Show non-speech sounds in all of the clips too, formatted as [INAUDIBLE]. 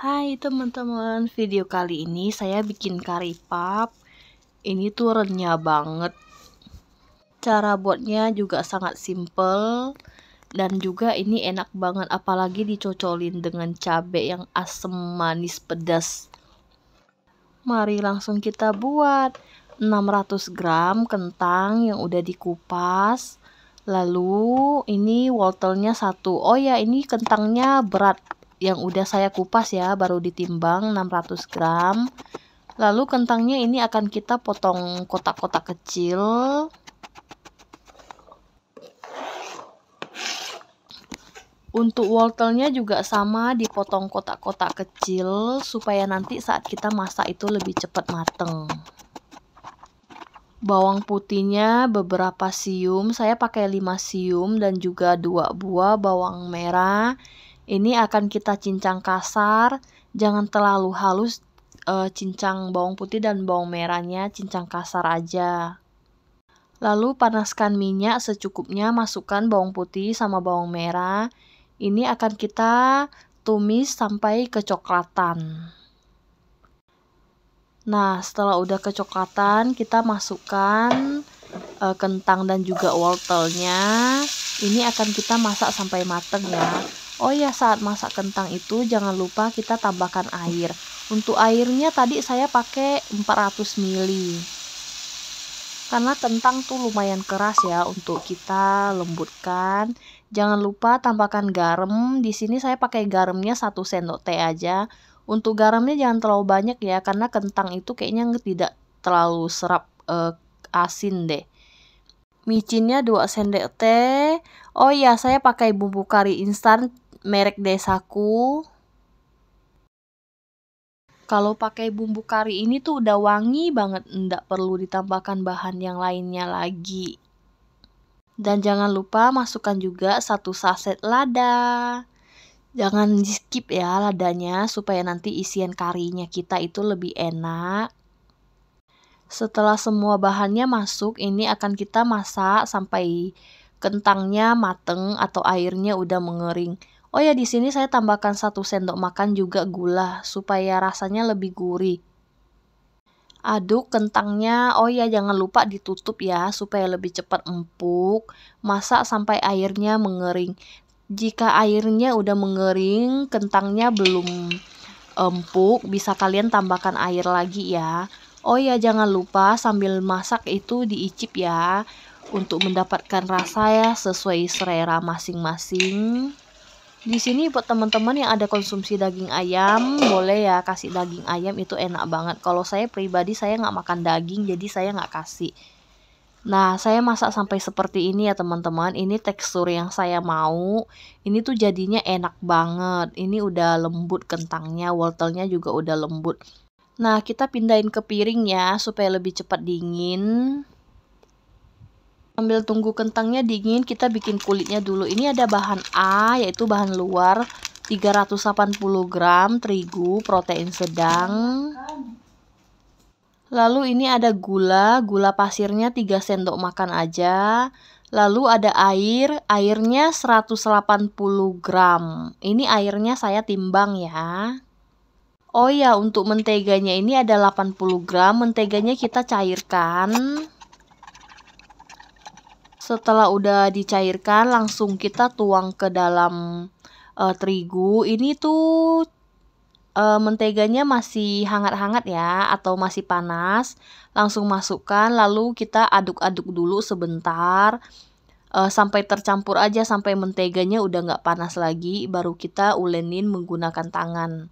Hai teman-teman, video kali ini saya bikin kari pap. Ini tuh renyah banget. Cara buatnya juga sangat simple dan juga ini enak banget apalagi dicocolin dengan cabai yang asam manis pedas. Mari langsung kita buat. 600 gram kentang yang udah dikupas. Lalu ini wortelnya satu. Oh ya, ini kentangnya berat yang udah saya kupas ya baru ditimbang 600 gram lalu kentangnya ini akan kita potong kotak-kotak kecil untuk wortelnya juga sama dipotong kotak-kotak kecil supaya nanti saat kita masak itu lebih cepat mateng bawang putihnya beberapa sium saya pakai 5 sium dan juga dua buah bawang merah ini akan kita cincang kasar, jangan terlalu halus e, cincang bawang putih dan bawang merahnya, cincang kasar aja. Lalu panaskan minyak secukupnya, masukkan bawang putih sama bawang merah. Ini akan kita tumis sampai kecoklatan. Nah, setelah udah kecoklatan, kita masukkan e, kentang dan juga wortelnya. Ini akan kita masak sampai matang ya. Oh ya, saat masak kentang itu jangan lupa kita tambahkan air. Untuk airnya tadi saya pakai 400 ml. Karena kentang tuh lumayan keras ya untuk kita lembutkan. Jangan lupa tambahkan garam. Di sini saya pakai garamnya 1 sendok teh aja. Untuk garamnya jangan terlalu banyak ya karena kentang itu kayaknya tidak terlalu serap eh, asin deh micinnya 2 sendok teh. Oh iya, saya pakai bumbu kari instan merek desaku. Kalau pakai bumbu kari ini tuh udah wangi banget, ndak perlu ditambahkan bahan yang lainnya lagi. Dan jangan lupa masukkan juga satu saset lada. Jangan di skip ya ladanya supaya nanti isian karinya kita itu lebih enak. Setelah semua bahannya masuk, ini akan kita masak sampai kentangnya mateng atau airnya udah mengering. Oh ya di sini saya tambahkan satu sendok makan juga gula supaya rasanya lebih gurih. Aduk kentangnya, oh ya jangan lupa ditutup ya supaya lebih cepat empuk. Masak sampai airnya mengering. Jika airnya udah mengering, kentangnya belum empuk, bisa kalian tambahkan air lagi ya. Oh ya jangan lupa sambil masak itu diicip ya untuk mendapatkan rasa ya sesuai selera masing-masing di sini buat teman-teman yang ada konsumsi daging ayam boleh ya kasih daging ayam itu enak banget kalau saya pribadi saya nggak makan daging jadi saya nggak kasih nah saya masak sampai seperti ini ya teman-teman ini tekstur yang saya mau ini tuh jadinya enak banget ini udah lembut kentangnya wortelnya juga udah lembut nah kita pindahin ke piring ya supaya lebih cepat dingin Sambil tunggu kentangnya dingin, kita bikin kulitnya dulu. Ini ada bahan A, yaitu bahan luar 380 gram terigu, protein sedang. Lalu ini ada gula, gula pasirnya 3 sendok makan aja. Lalu ada air, airnya 180 gram. Ini airnya saya timbang ya. Oh ya, untuk menteganya ini ada 80 gram. Menteganya kita cairkan. Setelah udah dicairkan, langsung kita tuang ke dalam uh, terigu. Ini tuh uh, menteganya masih hangat-hangat ya atau masih panas. Langsung masukkan lalu kita aduk-aduk dulu sebentar. Uh, sampai tercampur aja sampai menteganya udah nggak panas lagi baru kita ulenin menggunakan tangan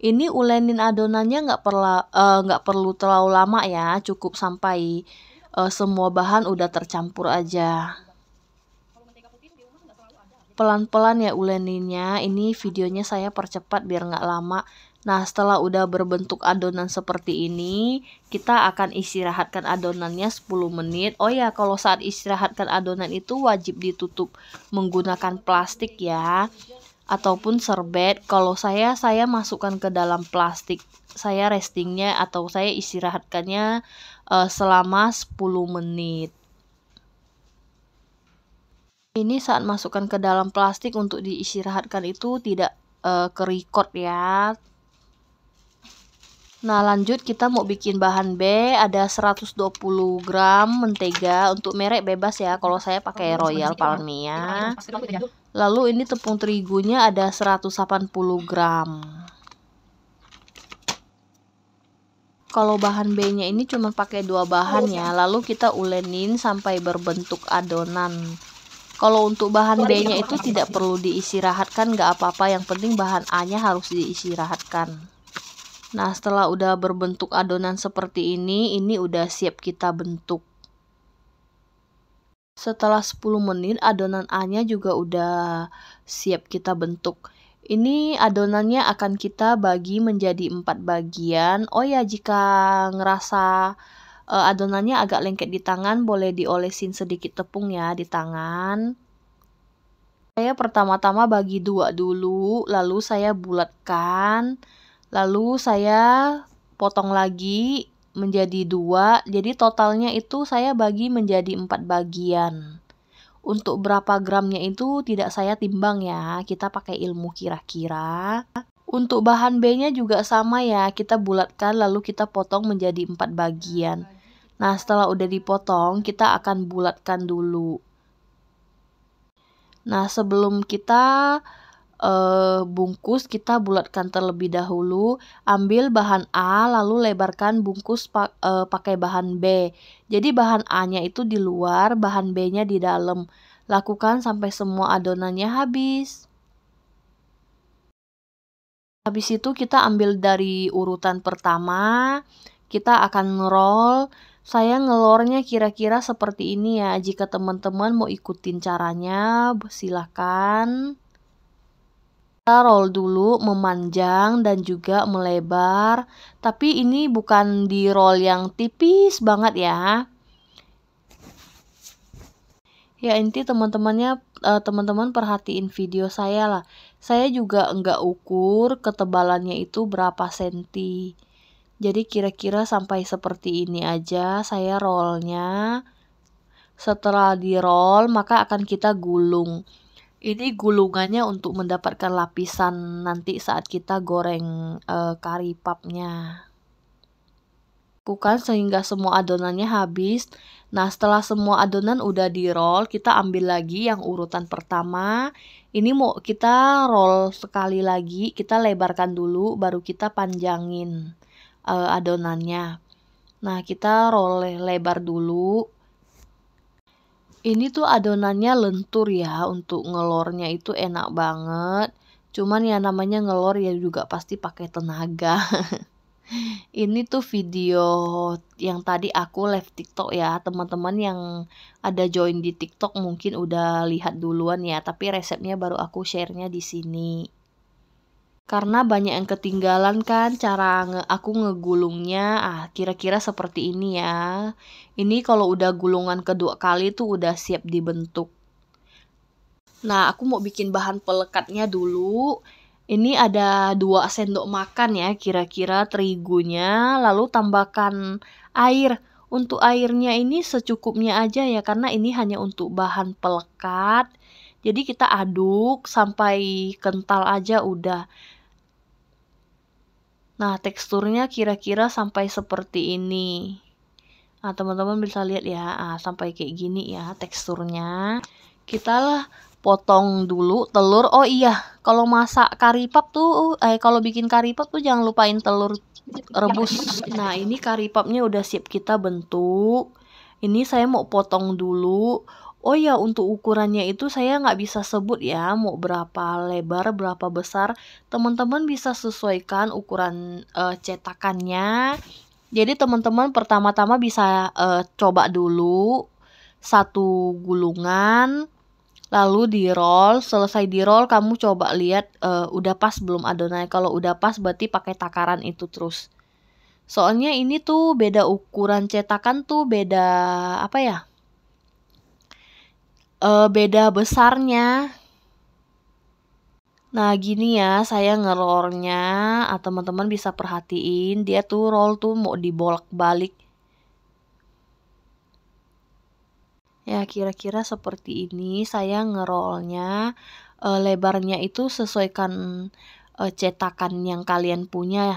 ini ulenin adonannya nggak perlu perlu terlalu lama ya cukup sampai uh, semua bahan udah tercampur aja pelan-pelan ya uleninya ini videonya saya percepat biar nggak lama nah setelah udah berbentuk adonan seperti ini kita akan istirahatkan adonannya 10 menit oh ya kalau saat istirahatkan adonan itu wajib ditutup menggunakan plastik ya ataupun serbet kalau saya saya masukkan ke dalam plastik saya restingnya atau saya istirahatkannya uh, selama 10 menit. Ini saat masukkan ke dalam plastik untuk diistirahatkan itu tidak uh, ke record ya. Nah lanjut kita mau bikin bahan B ada 120 gram mentega untuk merek bebas ya kalau saya pakai Royal Palmia lalu ini tepung terigunya ada 180 gram kalau bahan B-nya ini cuma pakai dua bahan ya, iya. lalu kita ulenin sampai berbentuk adonan. Kalau untuk bahan B-nya itu tidak perlu diistirahatkan, nggak apa-apa. Yang penting bahan A-nya harus diistirahatkan. Nah, setelah udah berbentuk adonan seperti ini, ini udah siap kita bentuk. Setelah 10 menit, adonan A-nya juga udah siap kita bentuk. Ini adonannya akan kita bagi menjadi empat bagian. Oh ya, jika ngerasa eh, adonannya agak lengket di tangan, boleh diolesin sedikit tepung ya di tangan. Saya pertama-tama bagi dua dulu, lalu saya bulatkan, lalu saya potong lagi menjadi dua. Jadi totalnya itu saya bagi menjadi empat bagian. Untuk berapa gramnya itu tidak saya timbang ya, kita pakai ilmu kira-kira. Untuk bahan B-nya juga sama ya, kita bulatkan lalu kita potong menjadi empat bagian. Nah, setelah udah dipotong, kita akan bulatkan dulu. Nah, sebelum kita uh, bungkus kita bulatkan terlebih dahulu. Ambil bahan A lalu lebarkan bungkus pa uh, pakai bahan B. Jadi bahan A-nya itu di luar, bahan B-nya di dalam. Lakukan sampai semua adonannya habis. Habis itu kita ambil dari urutan pertama, kita akan roll. Saya ngelornya kira-kira seperti ini ya. Jika teman-teman mau ikutin caranya, silahkan roll dulu memanjang dan juga melebar tapi ini bukan di roll yang tipis banget ya ya inti teman-temannya eh, teman-teman perhatiin video saya lah saya juga enggak ukur ketebalannya itu berapa senti jadi kira-kira sampai seperti ini aja saya rollnya setelah di roll maka akan kita gulung ini gulungannya untuk mendapatkan lapisan nanti saat kita goreng uh, kari papnya. Bukan sehingga semua adonannya habis. Nah, setelah semua adonan udah di roll, kita ambil lagi yang urutan pertama. Ini mau kita roll sekali lagi, kita lebarkan dulu baru kita panjangin uh, adonannya. Nah, kita roll lebar dulu ini tuh adonannya lentur ya untuk ngelornya itu enak banget. Cuman ya namanya ngelor ya juga pasti pakai tenaga. [LAUGHS] ini tuh video yang tadi aku live TikTok ya. Teman-teman yang ada join di TikTok mungkin udah lihat duluan ya, tapi resepnya baru aku share-nya di sini karena banyak yang ketinggalan kan cara nge aku ngegulungnya ah kira-kira seperti ini ya ini kalau udah gulungan kedua kali tuh udah siap dibentuk nah aku mau bikin bahan pelekatnya dulu ini ada dua sendok makan ya kira-kira terigunya lalu tambahkan air untuk airnya ini secukupnya aja ya karena ini hanya untuk bahan pelekat jadi kita aduk sampai kental aja udah Nah, teksturnya kira-kira sampai seperti ini. Nah, teman-teman bisa lihat ya, nah, sampai kayak gini ya teksturnya. Kita lah potong dulu telur. Oh iya, kalau masak karipap tuh, eh kalau bikin karipap tuh jangan lupain telur rebus. Nah, ini karipapnya udah siap kita bentuk. Ini saya mau potong dulu Oh ya, untuk ukurannya itu saya nggak bisa sebut ya, mau berapa lebar, berapa besar. Teman-teman bisa sesuaikan ukuran uh, cetakannya. Jadi teman-teman pertama-tama bisa uh, coba dulu satu gulungan, lalu di roll. Selesai di roll, kamu coba lihat uh, udah pas belum adonannya. Kalau udah pas, berarti pakai takaran itu terus. Soalnya ini tuh beda ukuran cetakan tuh beda apa ya? uh, beda besarnya. Nah gini ya, saya ngerolnya, ah, teman-teman bisa perhatiin dia tuh roll tuh mau dibolak-balik. Ya kira-kira seperti ini saya ngerolnya, uh, eh, lebarnya itu sesuaikan uh, cetakan yang kalian punya ya.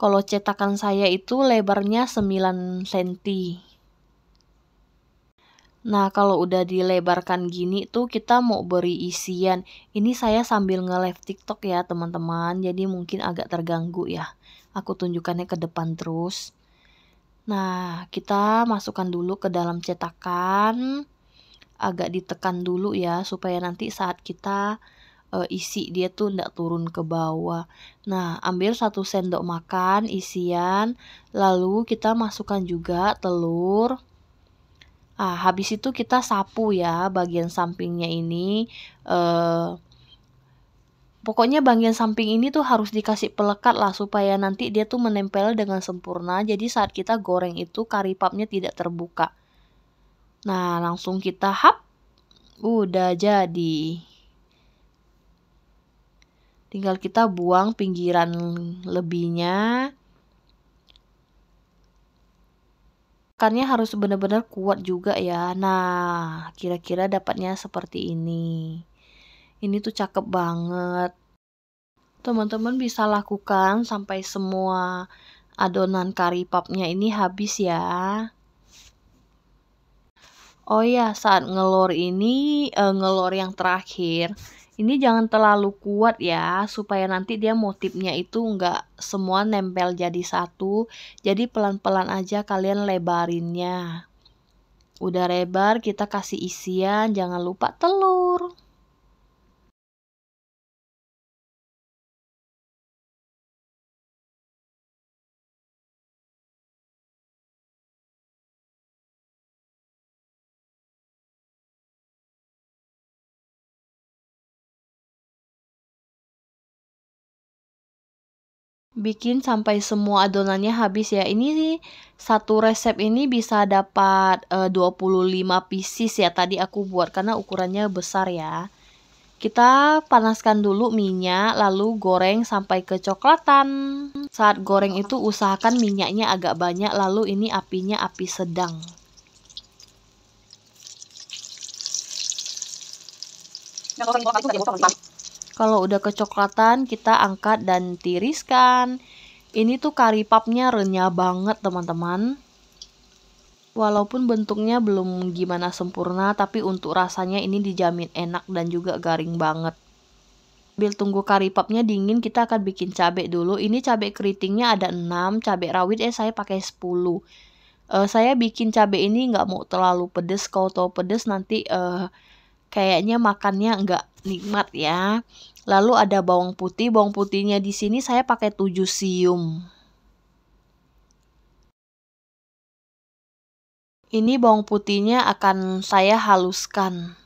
Kalau cetakan saya itu lebarnya 9 cm. Nah, kalau udah dilebarkan gini tuh kita mau beri isian. Ini saya sambil nge-live TikTok ya, teman-teman. Jadi mungkin agak terganggu ya. Aku tunjukkannya ke depan terus. Nah, kita masukkan dulu ke dalam cetakan. Agak ditekan dulu ya supaya nanti saat kita uh, isi dia tuh ndak turun ke bawah. Nah, ambil satu sendok makan isian, lalu kita masukkan juga telur. Ah, habis itu kita sapu ya bagian sampingnya ini. Eh, pokoknya bagian samping ini tuh harus dikasih pelekat lah supaya nanti dia tuh menempel dengan sempurna. Jadi saat kita goreng itu karipapnya tidak terbuka. Nah, langsung kita hap. Udah jadi. Tinggal kita buang pinggiran lebihnya. Akarnya harus benar-benar kuat juga ya. Nah, kira-kira dapatnya seperti ini. Ini tuh cakep banget. Teman-teman bisa lakukan sampai semua adonan kari papnya ini habis ya. Oh ya, saat ngelor ini, eh, ngelor yang terakhir, ini jangan terlalu kuat ya, supaya nanti dia motifnya itu nggak semua nempel jadi satu. Jadi pelan-pelan aja kalian lebarinnya. Udah lebar, kita kasih isian, jangan lupa telur. bikin sampai semua adonannya habis ya. Ini sih satu resep ini bisa dapat e, eh, 25 pieces ya tadi aku buat karena ukurannya besar ya. Kita panaskan dulu minyak lalu goreng sampai kecoklatan. Saat goreng itu usahakan minyaknya agak banyak lalu ini apinya api sedang. Nah, kalau udah kecoklatan, kita angkat dan tiriskan. Ini tuh karipapnya renyah banget, teman-teman. Walaupun bentuknya belum gimana sempurna, tapi untuk rasanya ini dijamin enak dan juga garing banget. Sambil tunggu karipapnya dingin, kita akan bikin cabai dulu. Ini cabai keritingnya ada 6, cabai rawit eh saya pakai 10. Uh, eh, saya bikin cabai ini nggak mau terlalu pedes, kalau tau pedes nanti uh, kayaknya makannya nggak nikmat ya. Lalu ada bawang putih, bawang putihnya di sini saya pakai 7 sium. Ini bawang putihnya akan saya haluskan.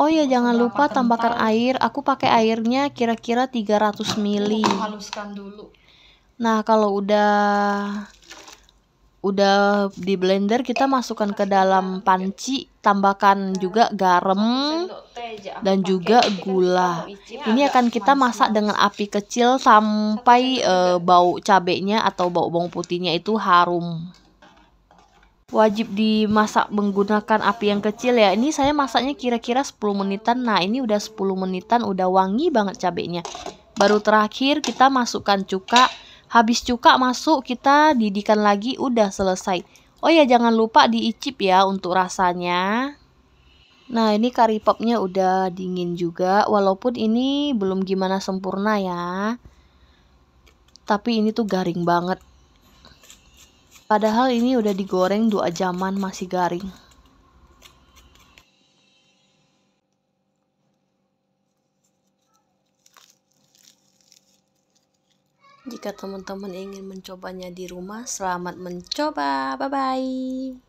Oh ya jangan lupa tambahkan air. Aku pakai airnya kira-kira 300 ml. Haluskan Nah, kalau udah udah di blender kita masukkan ke dalam panci tambahkan juga garam dan juga gula ini akan kita masak dengan api kecil sampai uh, bau cabenya atau bau bawang putihnya itu harum wajib dimasak menggunakan api yang kecil ya ini saya masaknya kira-kira 10 menitan nah ini udah 10 menitan udah wangi banget cabenya baru terakhir kita masukkan cuka Habis cuka masuk kita didikan lagi udah selesai. Oh ya jangan lupa diicip ya untuk rasanya. Nah ini curry popnya udah dingin juga walaupun ini belum gimana sempurna ya. Tapi ini tuh garing banget. Padahal ini udah digoreng dua jaman masih garing. Jika teman-teman ingin mencobanya di rumah, selamat mencoba. Bye bye.